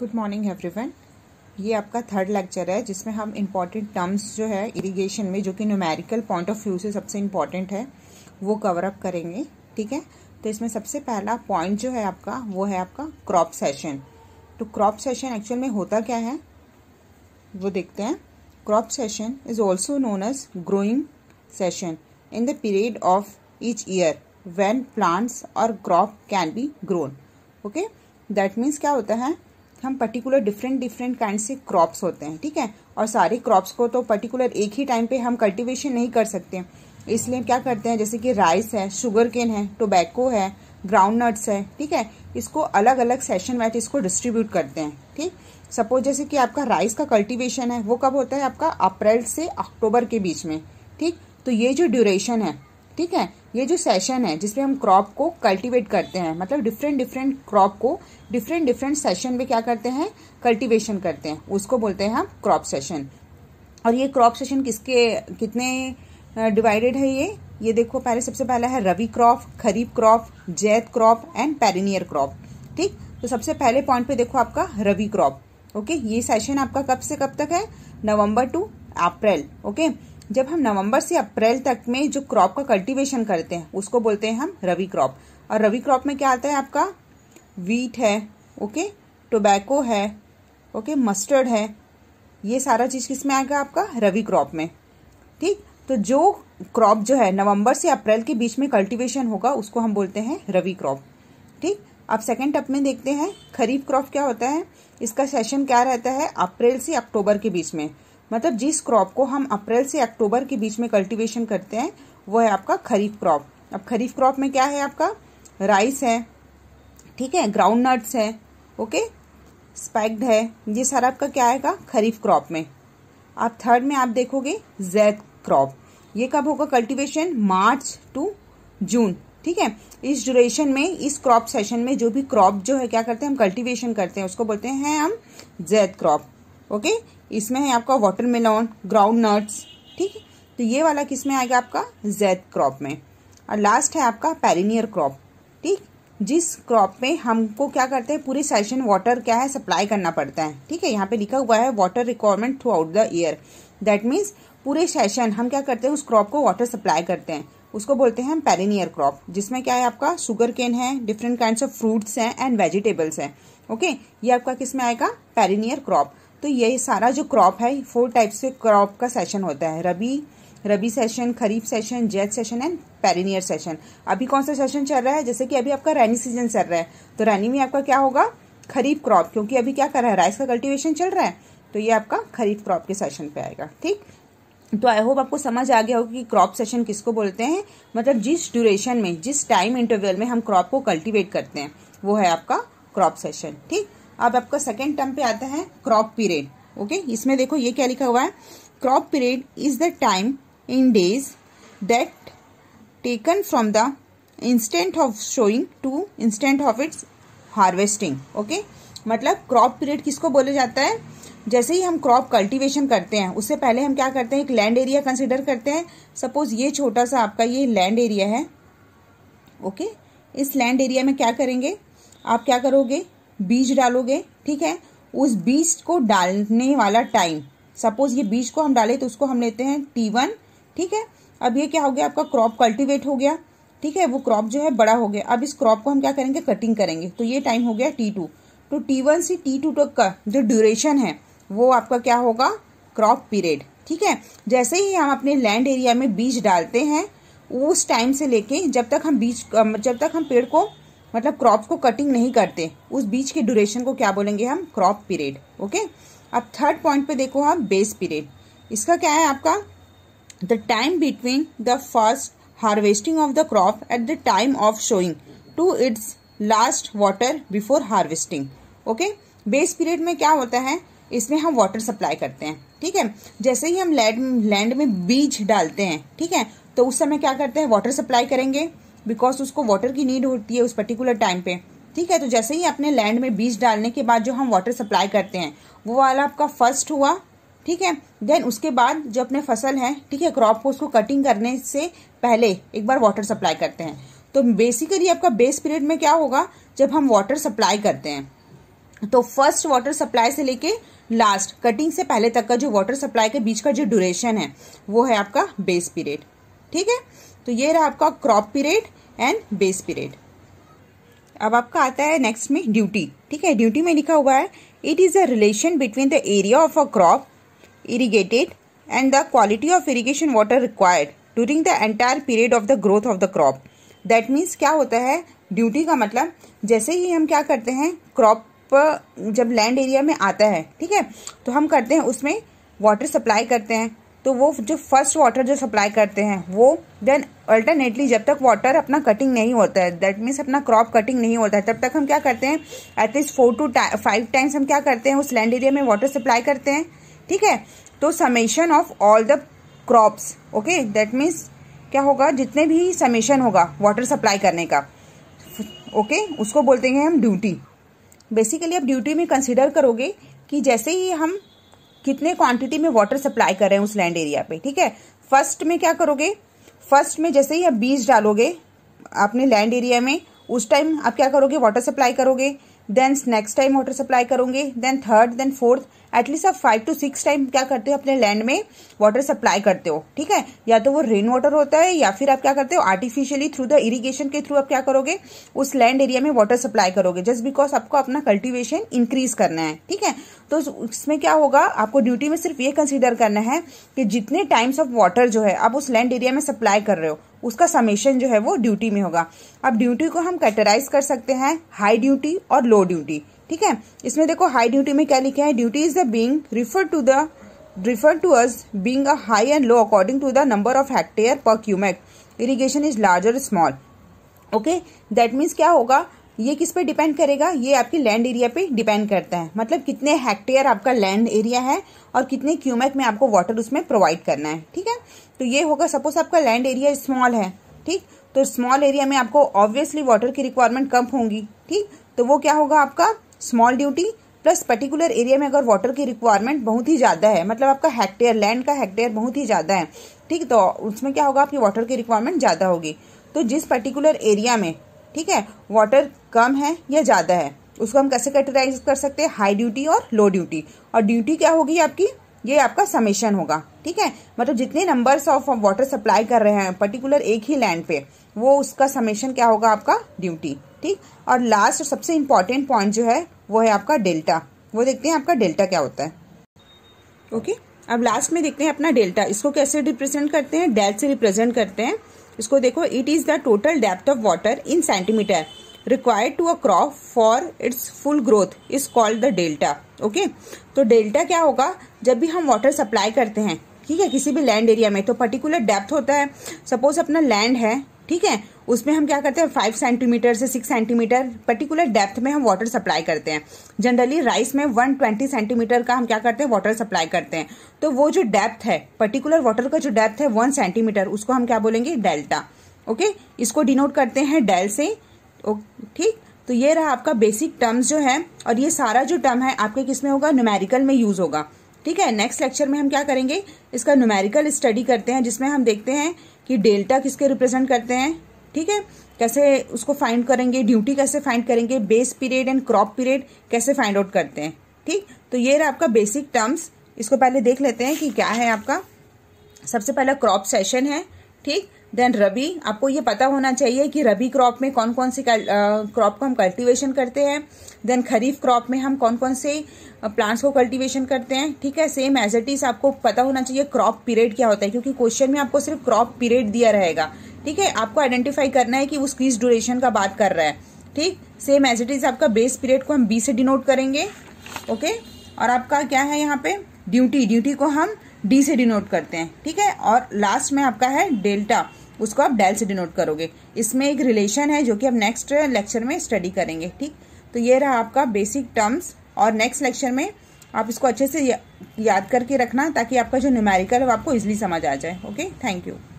Good morning everyone ये आपका third lecture है जिसमें हम इम्पॉर्टेंट टर्म्स जो है इरिगेशन में जो कि न्यूमेरिकल पॉइंट ऑफ व्यू से सबसे इम्पॉर्टेंट है वो कवर अप करेंगे ठीक है तो इसमें सबसे पहला पॉइंट जो है आपका वो है आपका क्रॉप सेशन तो क्रॉप सेशन एक्चुअल में होता क्या है वो देखते हैं crop session is also known as growing session in the period of each year when plants और crop can be grown okay that means क्या होता है हम पर्टिकुलर डिफरेंट डिफरेंट काइंड से क्रॉप्स होते हैं ठीक है और सारे क्रॉप्स को तो पर्टिकुलर एक ही टाइम पे हम कल्टिवेशन नहीं कर सकते इसलिए क्या करते हैं जैसे कि राइस है शुगर केन है टोबैको है ग्राउंड नट्स है ठीक है इसको अलग अलग सेशन वाइज इसको डिस्ट्रीब्यूट करते हैं ठीक सपोज जैसे कि आपका राइस का कल्टिवेशन है वो कब होता है आपका अप्रैल से अक्टूबर के बीच में ठीक तो ये जो ड्यूरेशन है ठीक है ये जो सेशन है जिसमें हम क्रॉप को कल्टीवेट करते हैं मतलब डिफरेंट डिफरेंट क्रॉप को डिफरेंट डिफरेंट सेशन में क्या करते हैं कल्टीवेशन करते हैं उसको बोलते हैं हम क्रॉप सेशन और ये क्रॉप सेशन किसके कितने डिवाइडेड है ये ये देखो पहले सबसे पहला है rabi crop kharif crop zaid crop and perennial crop ठीक तो सबसे पहले पॉइंट पे देखो आपका रवि क्रॉप ओके ये सेशन आपका कब से कब तक है नवंबर टू अप्रैल ओके जब हम नवंबर से अप्रैल तक में जो क्रॉप का कल्टीवेशन करते हैं उसको बोलते हैं हम रवि क्रॉप और रवि क्रॉप में क्या आता है आपका वीट है ओके टोबैको है ओके मस्टर्ड है ये सारा चीज़ किस में आएगा आपका रवि क्रॉप में ठीक तो जो क्रॉप जो है नवंबर से अप्रैल के बीच में कल्टीवेशन होगा उसको हम बोलते हैं रवि क्रॉप ठीक अब सेकेंड टप में देखते हैं खरीफ क्रॉप क्या होता है इसका सेशन क्या रहता है अप्रैल से अक्टूबर के बीच में मतलब जिस क्रॉप को हम अप्रैल से अक्टूबर के बीच में कल्टीवेशन करते हैं वो है आपका खरीफ क्रॉप अब खरीफ क्रॉप में क्या है आपका राइस है ठीक है ग्राउंड नट्स है ओके स्पैक्ड है ये सारा आपका क्या आएगा खरीफ क्रॉप में आप थर्ड में आप देखोगे जैद क्रॉप ये कब होगा कल्टीवेशन मार्च टू जून ठीक है इस ड्यूरेशन में इस क्रॉप सेशन में जो भी क्रॉप जो है क्या करते हैं हम कल्टीवेशन करते हैं उसको बोलते हैं हम जैद क्रॉप ओके इसमें है आपका वाटर मेलॉन ग्राउंड नट्स ठीक है तो ये वाला किस में आएगा आपका जैद क्रॉप में और लास्ट है आपका पैरिनियर क्रॉप ठीक जिस क्रॉप में हमको क्या करते हैं पूरे सेशन वाटर क्या है सप्लाई करना पड़ता है ठीक है यहाँ पे लिखा हुआ है water requirement throughout the year that means पूरे सेशन हम क्या करते हैं उस क्रॉप को वाटर सप्लाई करते हैं उसको बोलते हैं हम पेरिनियर क्रॉप जिसमें क्या है आपका शुगर केन है डिफरेंट काइंड ऑफ फ्रूट्स हैं एंड वेजिटेबल्स हैं ओके ये आपका किस में आएगा पेरिनियर क्रॉप तो ये सारा जो क्रॉप है फोर टाइप से क्रॉप का सेशन होता है rabi rabi session kharif session zaid session and perennial session अभी कौन सा सेशन चल रहा है जैसे कि अभी आपका रैनी सीजन चल रहा है तो रैनी में आपका क्या होगा खरीफ क्रॉप क्योंकि अभी क्या कर रहा है राइस का कल्टिवेशन चल रहा है तो ये आपका खरीफ क्रॉप के सेशन पे आएगा ठीक तो आई होप आपको समझ आ गया होगा कि क्रॉप सेशन किसको बोलते हैं मतलब जिस ड्यूरेशन में जिस टाइम इंटरवल में हम क्रॉप को कल्टिवेट करते हैं वो है आपका क्रॉप सेशन ठीक अब आपका सेकेंड टर्म पे आता है क्रॉप पीरियड ओके इसमें देखो ये क्या लिखा हुआ है crop period is the time in days that taken from the instant of sowing to instant of its harvesting okay मतलब क्रॉप पीरियड किसको बोला जाता है जैसे ही हम क्रॉप कल्टीवेशन करते हैं उससे पहले हम क्या करते हैं एक लैंड एरिया कंसिडर करते हैं सपोज ये छोटा सा आपका ये लैंड एरिया है ओके okay? इस लैंड एरिया में क्या करेंगे आप क्या करोगे बीज डालोगे ठीक है उस बीज को डालने वाला टाइम सपोज ये बीज को हम डाले तो उसको हम लेते हैं टी वन ठीक है अब ये क्या हो गया आपका क्रॉप कल्टीवेट हो गया ठीक है वो क्रॉप जो है बड़ा हो गया अब इस क्रॉप को हम क्या करेंगे कटिंग करेंगे तो ये टाइम हो गया टी टू तो टी वन से टी टू तक का जो ड्यूरेशन है वो आपका क्या होगा क्रॉप पीरियड ठीक है जैसे ही हम अपने लैंड एरिया में बीज डालते हैं उस टाइम से लेके जब तक हम बीज जब तक हम पेड़ को मतलब क्रॉप को कटिंग नहीं करते उस बीच के ड्यूरेशन को क्या बोलेंगे हम क्रॉप पीरियड ओके अब थर्ड पॉइंट पे देखो हम बेस पीरियड इसका क्या है आपका the time between the first harvesting of the crop at the time of sowing to its last water before harvesting okay base period में क्या होता है इसमें हम वाटर सप्लाई करते हैं ठीक है जैसे ही हम लैंड लैंड में बीज डालते हैं ठीक है तो उस समय क्या करते हैं वाटर सप्लाई करेंगे बिकॉज उसको वाटर की नीड होती है उस पर्टिकुलर टाइम पे ठीक है तो जैसे ही अपने लैंड में बीज डालने के बाद जो हम वाटर सप्लाई करते हैं वो वाला आपका फर्स्ट हुआ ठीक है देन उसके बाद जो अपने फसल है ठीक है क्रॉप को उसको कटिंग करने से पहले एक बार वाटर सप्लाई करते हैं तो बेसिकली आपका बेस पीरियड में क्या होगा जब हम वाटर सप्लाई करते हैं तो फर्स्ट वाटर सप्लाई से लेके लास्ट कटिंग से पहले तक का जो वाटर सप्लाई के बीच का जो ड्यूरेशन है वो है आपका बेस पीरियड ठीक है तो ये रहा आपका crop period and base period अब आपका आता है नेक्स्ट में ड्यूटी ठीक है ड्यूटी में लिखा हुआ है it is a relation between the area of a crop irrigated and the quality of irrigation water required during the entire period of the growth of the crop that means क्या होता है duty का मतलब जैसे ही हम क्या करते हैं क्रॉप जब लैंड एरिया में आता है ठीक है तो हम करते हैं उसमें वाटर सप्लाई करते हैं तो वो जो फर्स्ट वाटर जो सप्लाई करते हैं वो देन अल्टरनेटली जब तक वाटर अपना कटिंग नहीं होता है दैट मीन्स अपना क्रॉप कटिंग नहीं होता है तब तक हम क्या करते हैं at least four to five times हम क्या करते हैं उस लैंड एरिया में वाटर सप्लाई करते हैं ठीक है तो summation of all the crops okay that means क्या होगा जितने भी समेशन होगा वाटर सप्लाई करने का ओके okay? उसको बोलते हैं हम ड्यूटी बेसिकली आप ड्यूटी में कंसिडर करोगे कि जैसे ही हम कितने क्वांटिटी में वाटर सप्लाई कर रहे हैं उस लैंड एरिया पे ठीक है फर्स्ट में क्या करोगे फर्स्ट में जैसे ही आप बीज डालोगे आपने लैंड एरिया में उस टाइम आप क्या करोगे वाटर सप्लाई करोगे then next time water supply करोगे then third then fourth at least आप फाइव टू सिक्स टाइम क्या करते हो अपने लैंड में वाटर सप्लाई करते हो ठीक है या तो वो रेन वाटर होता है या फिर आप क्या करते हो आर्टिफिशियली थ्रू द इरिगेशन के थ्रू आप क्या करोगे उस लैंड एरिया में वाटर सप्लाई करोगे जस्ट बिकॉज आपको अपना कल्टिवेशन इंक्रीज करना है ठीक है तो इसमें क्या होगा आपको ड्यूटी में सिर्फ ये कंसिडर करना है कि जितने टाइम्स ऑफ वाटर जो है आप उस लैंड एरिया में सप्लाई कर रहे हो उसका समेशन जो है वो ड्यूटी में होगा अब ड्यूटी को हम कैटराइज कर सकते हैं हाई ड्यूटी और लो ड्यूटी ठीक है इसमें देखो हाई ड्यूटी में क्या लिखा है duty is the being refer to the refer to us being a high and low according to the number of hectare per cumec irrigation is larger small okay that means क्या होगा ये किस पे depend करेगा ये आपके land area पे depend करता है मतलब कितने हेक्टेयर आपका लैंड एरिया है और कितने क्यूमेक में आपको वाटर उसमें प्रोवाइड करना है ठीक है तो ये होगा सपोज आपका लैंड एरिया स्मॉल है ठीक तो स्मॉल एरिया में आपको ऑब्वियसली वाटर की रिक्वायरमेंट कम होंगी ठीक तो वो क्या होगा आपका small duty plus particular area में अगर वाटर की रिक्वायरमेंट बहुत ही ज़्यादा है मतलब आपका हेक्टेयर लैंड का हेक्टेयर बहुत ही ज़्यादा है ठीक तो उसमें क्या होगा आपकी वाटर की रिक्वायरमेंट ज़्यादा होगी तो जिस पर्टिकुलर एरिया में ठीक है वाटर कम है या ज़्यादा है उसको हम कैसे कैटेगराइज कर सकते हैं हाई ड्यूटी और लो ड्यूटी और ड्यूटी क्या होगी आपकी ये आपका समेशन होगा ठीक है मतलब जितने नंबर्स ऑफ वाटर सप्लाई कर रहे हैं पर्टिकुलर एक ही लैंड पे वो उसका समेशन क्या होगा आपका ड्यूटी ठीक और लास्ट और सबसे इम्पॉर्टेंट पॉइंट जो है वो है आपका डेल्टा वो देखते हैं आपका डेल्टा क्या होता है ओके okay? अब लास्ट में देखते हैं अपना डेल्टा इसको कैसे रिप्रेजेंट करते हैं डेल से रिप्रेजेंट करते हैं इसको देखो it is the total depth of water in centimetre required to a crop for its full growth is called the delta okay तो डेल्टा क्या होगा जब भी हम वाटर सप्लाई करते हैं ठीक है किसी भी लैंड एरिया में तो पर्टिकुलर डेप्थ होता है सपोज अपना लैंड है ठीक है उसमें हम क्या करते हैं फाइव सेंटीमीटर से सिक्स सेंटीमीटर पर्टिकुलर डेप्थ में हम वाटर सप्लाई करते हैं जनरली राइस में वन ट्वेंटी सेंटीमीटर का हम क्या करते हैं वाटर सप्लाई करते हैं तो वो जो डेप्थ है पर्टिकुलर वाटर का जो डेप्थ है वन सेंटीमीटर उसको हम क्या बोलेंगे डेल्टा ओके इसको डिनोट करते हैं डेल से ठीक तो ये रहा आपका बेसिक टर्म्स जो है और ये सारा जो टर्म है आपके किस में होगा न्यूमेरिकल में यूज होगा ठीक है नेक्स्ट लेक्चर में हम क्या करेंगे इसका न्यूमेरिकल स्टडी करते हैं जिसमें हम देखते हैं कि डेल्टा किसके रिप्रेजेंट करते हैं ठीक है कैसे उसको फाइंड करेंगे ड्यूटी कैसे फाइंड करेंगे base period and crop period कैसे फाइंड आउट करते हैं ठीक तो ये रहा आपका बेसिक टर्म्स इसको पहले देख लेते हैं कि क्या है आपका सबसे पहला क्रॉप सेशन है ठीक देन रबी आपको ये पता होना चाहिए कि रबी क्रॉप में कौन कौन से क्रॉप को हम कल्टीवेशन करते हैं देन खरीफ क्रॉप में हम कौन कौन से प्लांट्स को कल्टीवेशन करते हैं ठीक है सेम एज इट इज आपको पता होना चाहिए क्रॉप पीरियड क्या होता है क्योंकि क्वेश्चन में आपको सिर्फ क्रॉप पीरियड दिया रहेगा ठीक है आपको आइडेंटिफाई करना है कि उस किस ड्यूरेशन का बात कर रहा है ठीक सेम एज इट इज आपका बेस पीरियड को हम बी से डिनोट करेंगे ओके और आपका क्या है यहाँ पे ड्यूटी ड्यूटी को हम डी से डिनोट करते हैं ठीक है और लास्ट में आपका है डेल्टा उसको आप डेल से डिनोट करोगे इसमें एक रिलेशन है जो कि आप नेक्स्ट लेक्चर में स्टडी करेंगे ठीक तो ये रहा आपका बेसिक टर्म्स और नेक्स्ट लेक्चर में आप इसको अच्छे से याद करके रखना ताकि आपका जो न्यूमेरिकल है वो आपको इजिली समझ आ जाए ओके थैंक यू